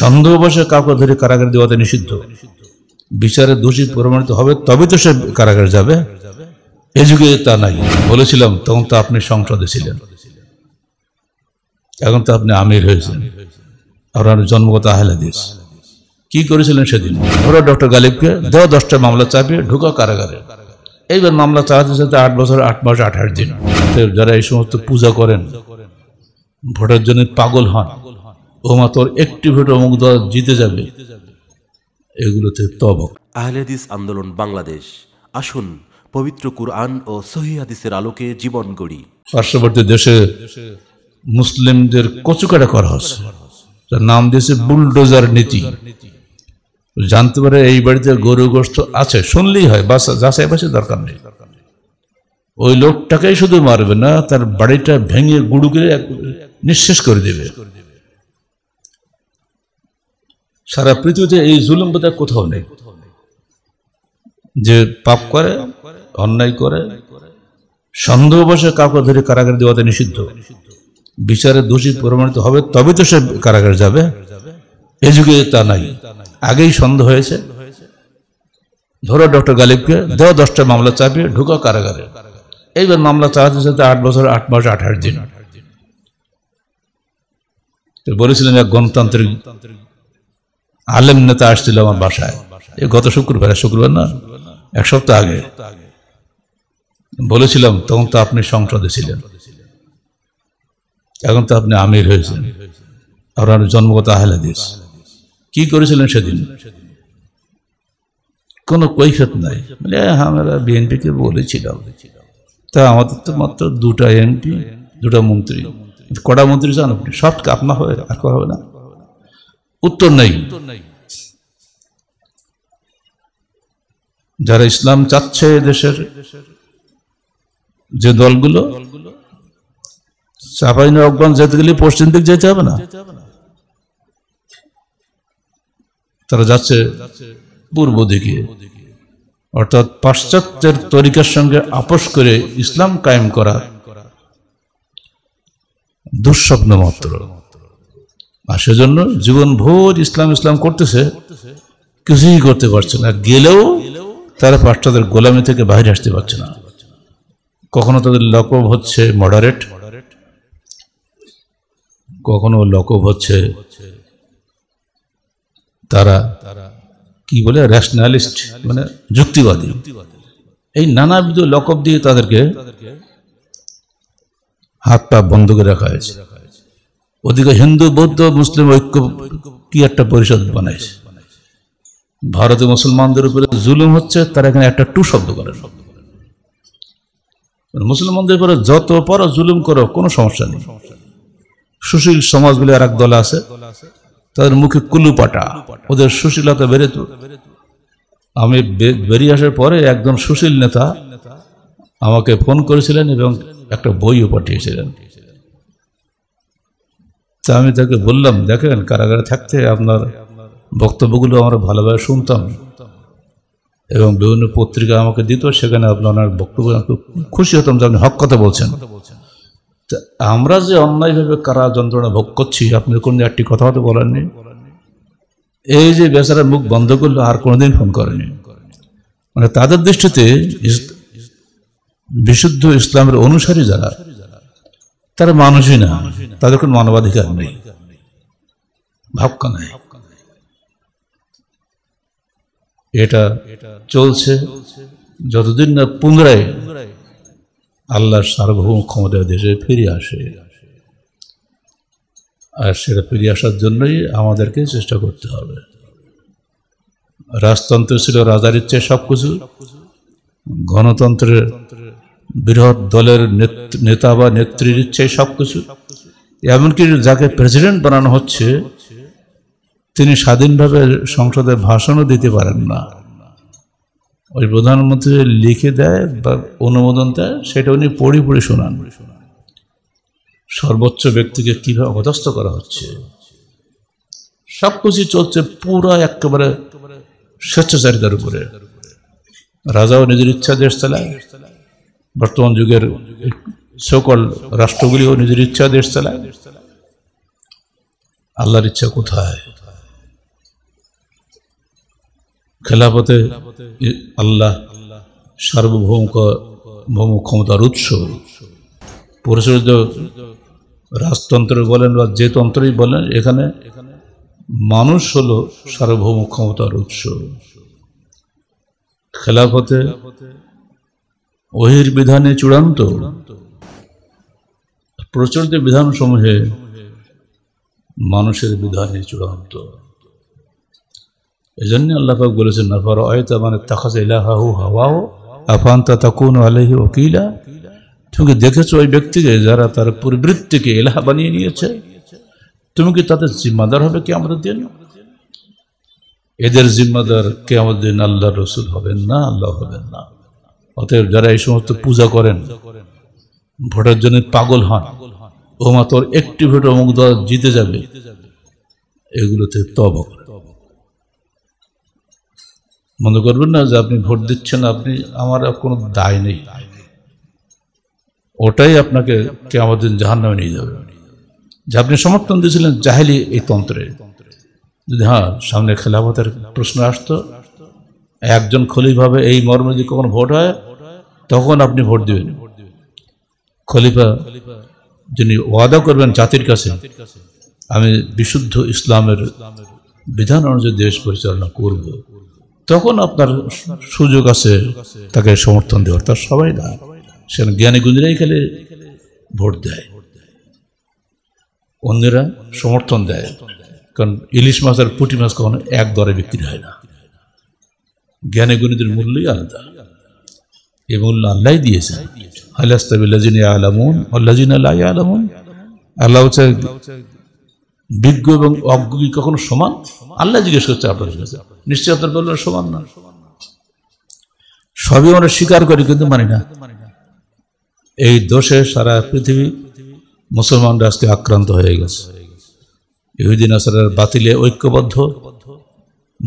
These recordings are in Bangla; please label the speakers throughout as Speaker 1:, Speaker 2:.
Speaker 1: সন্দেহবশে কাউকে ধরে কারাগারে দেওয়াতে নিষিদ্ধ বিচারে দোষী প্রমাণিত হবে তবে তো সে কারাগারে যাবে এ যুগে তা নাই বলেছিলাম তখন তো আপনি সংসদে ছিলেন এখন তো আপনি আমির হয়েছেন আপনার জন্মগত আহলে দেশ কি করেছিলেন সেদিন ওরা ডক্টর গালিবকে দেওয়া দশটা মামলা চাপিয়ে ঢুকা কারাগারে এইবার মামলা চালাতে চালাতে আট বছর আট মাস আঠাশ দিন যারা এই সমস্ত পূজা করেন ভোটের জন্য পাগল হন ও মাত্র একটি ভোটে অমুক দল জিতে যাবে এগুলোতে তবক আহলেদিস আন্দোলন বাংলাদেশ আসুন পবিত্র কুরআন ও সহি হাদিসের আলোকে জীবন গড়ি পার্শ্ববর্তী দেশে মুসলিমদের কচুকাটা করা হচ্ছে তার নাম দিয়েছে বুলডোজার নীতি জানতে পারে এই বাড়িতে গরু গোষ্ঠ আছে শুনলেই হয় বাস যাচাই বাসে দরকার নেই ওই লোকটাকেই শুধু মারবে না তার বাড়িটা ভেঙে করে নিঃশেষ করে দেবে সারা পৃথিবীতে এই জুলুম বোধ কোথাও নেই যে পাপ করে অন্যায় করে সন্দেহ বসে কাউকে ধরে কারাগার দেওয়াতে নিষিদ্ধ বিচারে দোষী প্রমাণিত হবে তবে তো সে কারাগার যাবে এ যুগে তা নাই আগেই সন্দেহ হয়েছে ধরো ডক্টর গালিবকে দেওয়া দশটা মামলা চাপিয়ে ঢুকো কারাগারে এইবার মামলা চালাতে চালাতে আট বছর আট মাস আঠাশ দিন বলেছিলেন এক গণতান্ত্রিক আলেম নেতা আসছিল আমার বাসায় গত শুক্রবার শুক্রবার না এক সপ্তাহ আগে বলেছিলাম তখন তো আপনি সংসদে ছিলেন এখন তো আপনি আমির হয়েছেন আপনার জন্মগত আহলাদিস কি করেছিলেন সেদিন কোনো কৈফত নাই মানে আমরা বিএনপি কে বলেছিলাম তা আমাদের তো মাত্র দুটা এমপি দুটা মন্ত্রী কটা মন্ত্রী চান আপনি সব আপনা হবে আর হবে না উত্তর নেই যারা ইসলাম চাচ্ছে দেশের যে দলগুলো চাপাই নবাবগঞ্জ যেতে গেলে পশ্চিম দিক যেতে হবে না তারা যাচ্ছে পূর্ব দিকে অর্থাৎ পাশ্চাত্যের তরিকার সঙ্গে আপোষ করে ইসলাম কায়েম করা দুঃস্বপ্ন মাত্র আর সেজন্য জীবন ভোর ইসলাম ইসলাম করতেছে কিছুই করতে পারছে না গেলেও তারা পাঁচটাদের গোলামি থেকে বাইরে আসতে পারছে না কখনো তাদের লকব হচ্ছে মডারেট কখনো লকব হচ্ছে তারা কি বলে রেশনালিস্ট মানে যুক্তিবাদী এই নানাবিধ লকব দিয়ে তাদেরকে হাত পা বন্ধ করে রাখা হয়েছে ওদিকে হিন্দু বৌদ্ধ মুসলিম ঐক্য কি একটা পরিষদ বানাইছে ভারতে মুসলমানদের উপরে জুলুম হচ্ছে তারা এখানে একটা টু শব্দ করে শব্দ মুসলমানদের উপরে যত পর জুলুম করো কোনো সমস্যা নেই সুশীল সমাজ বলে আর এক দল আছে তাদের মুখে কুলু পাটা ওদের সুশীলতা বেড়ে তো আমি বেরিয়ে আসার পরে একজন সুশীল নেতা আমাকে ফোন করেছিলেন এবং একটা বইও পাঠিয়েছিলেন তা আমি তাকে বললাম দেখেন কারাগারে থাকতে আপনার বক্তব্যগুলো আমরা ভালোভাবে শুনতাম এবং বিভিন্ন পত্রিকা আমাকে দিত সেখানে আপনার অনেক বক্তব্য খুশি হতাম যে আপনি হক কথা বলছেন আমরা যে অন্যায়ভাবে কারা যন্ত্রণা ভোগ করছি আপনি কোনো একটি কথা হয়তো বলেননি এই যে বেচারা মুখ বন্ধ করলো আর কোনোদিন ফোন করেনি মানে তাদের দৃষ্টিতে বিশুদ্ধ ইসলামের অনুসারী যারা তারা মানুষই না তাদের কোন মানবাধিকার নেই নাই এটা চলছে যতদিন না পুনরায় আল্লাহর সার্বভৌম ক্ষমতা দেশে ফিরে আসে আর সেটা ফিরে আসার জন্যই আমাদেরকে চেষ্টা করতে হবে রাজতন্ত্র ছিল রাজার ইচ্ছে সব কিছু গণতন্ত্রের বৃহৎ দলের নেতা বা নেত্রীর ইচ্ছায় সব কিছু এমনকি যাকে প্রেসিডেন্ট বানানো হচ্ছে তিনি স্বাধীনভাবে সংসদে ভাষণও দিতে পারেন না ওই প্রধানমন্ত্রী লিখে দেয় বা অনুমোদন দেয় সেটা উনি পড়ি পড়ে শোনান সর্বোচ্চ ব্যক্তিকে কীভাবে অপদস্থ করা হচ্ছে সব কিছু চলছে পুরো একেবারে স্বেচ্ছাচারিতার উপরে রাজাও নিজের ইচ্ছা দেশ চালায় বর্তমান যুগের সকল রাষ্ট্রগুলিও নিজের ইচ্ছা দেশ চালায় আল্লাহর ইচ্ছা কোথায় খেলাপথে আল্লাহ সার্বভৌম ভৌম ক্ষমতার উৎস পরিচালিত রাজতন্ত্র বলেন বা যে তন্ত্রই বলেন এখানে মানুষ হলো সার্বভৌম ক্ষমতার উৎস খেলাপথে ওহির বিধানে চূড়ান্ত প্রচলিত সমূহে মানুষের বিধানে চূড়ান্ত এই জন্য আল্লাহাক বলেছেন নাফার অয়তা মানে তাকাজ ইলাহাহু হাওয়াও আফান্তা তাকুন আলহি ওকিলা তুমি দেখেছো ওই ব্যক্তিকে যারা তার প্রবৃত্তিকে এলাহ বানিয়ে নিয়েছে তুমি কি তাদের জিম্মাদার হবে কে আমাদের দিন এদের জিম্মাদার কে আমাদের দিন আল্লাহ রসুল হবেন না আল্লাহ হবেন না অতএব যারা এই সমস্ত পূজা করেন ভোটের জন্য পাগল হন ও মাত্র একটি ভোট অমুক দল জিতে যাবে এগুলোতে তব মনে করবেন না যে আপনি ভোট দিচ্ছেন আপনি আমার কোনো দায় নেই ওটাই আপনাকে আমাদের জাহান নামে নিয়ে যাবে যে আপনি সমর্থন দিয়েছিলেন জাহেলি এই তন্ত্রে যদি হ্যাঁ সামনে খেলাফতের প্রশ্ন আসতো একজন খলিভাবে এই মর্মে যদি কখনো ভোট হয় তখন আপনি ভোট দেবেন খলিফা যিনি ওয়াদা করবেন জাতির কাছে আমি বিশুদ্ধ ইসলামের বিধান অনুযায়ী দেশ পরিচালনা করব তখন আপনার সুযোগ আছে তাকে সমর্থন দেওয়ার তার সবাই না সেখানে জ্ঞানী গুঞ্জরাই খেলে ভোট দেয় অন্যরা সমর্থন দেয় কারণ ইলিশ মাছ আর পুঁটি মাছ কখনো এক দরে বিক্রি হয় না জ্ঞানী গুণীদের মূল্যই আলাদা এ আল্লাহ দিয়েছেন আলামুন আলামুন আল্লাহ হচ্ছে বিজ্ঞ এবং অজ্ঞ কি কখনো সমান আল্লাহ জিজ্ঞেস করছে আপনার কাছে নিশ্চয় আপনার বললেন সমান না সবই আমরা স্বীকার করি কিন্তু মানি না এই দোষে সারা পৃথিবী মুসলমানরা আজকে আক্রান্ত হয়ে গেছে ইহুদিন আসার বাতিলে ঐক্যবদ্ধ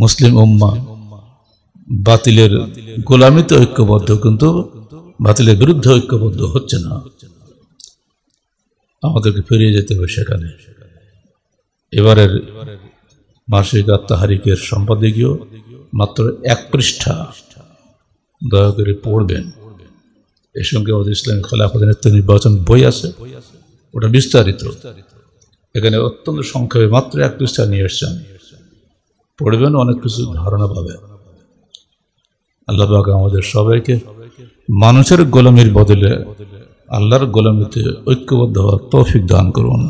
Speaker 1: মুসলিম উম্মা বাতিলের গোলামিতে ঐক্যবদ্ধ কিন্তু বাতিলের বিরুদ্ধে ঐক্যবদ্ধ হচ্ছে না আমাদেরকে ফিরিয়ে যেতে হবে সেখানে এবারের মাসিক আত্মাহারিকের সম্পাদকীয় মাত্র এক পৃষ্ঠা দয়া করে পড়বেন এ সঙ্গে আমাদের ইসলাম খেলাফত নেতৃত্ব নির্বাচন বই আছে ওটা বিস্তারিত এখানে অত্যন্ত সংক্ষেপে মাত্র এক পৃষ্ঠা নিয়ে এসছেন পড়বেন অনেক কিছু ধারণা পাবেন আল্লাহ পাক আমাদের সবাইকে মানুষের গোলামির বদলে আল্লাহর গোলামিতে ঐক্যবদ্ধ হওয়ার তৌফিক দান করুন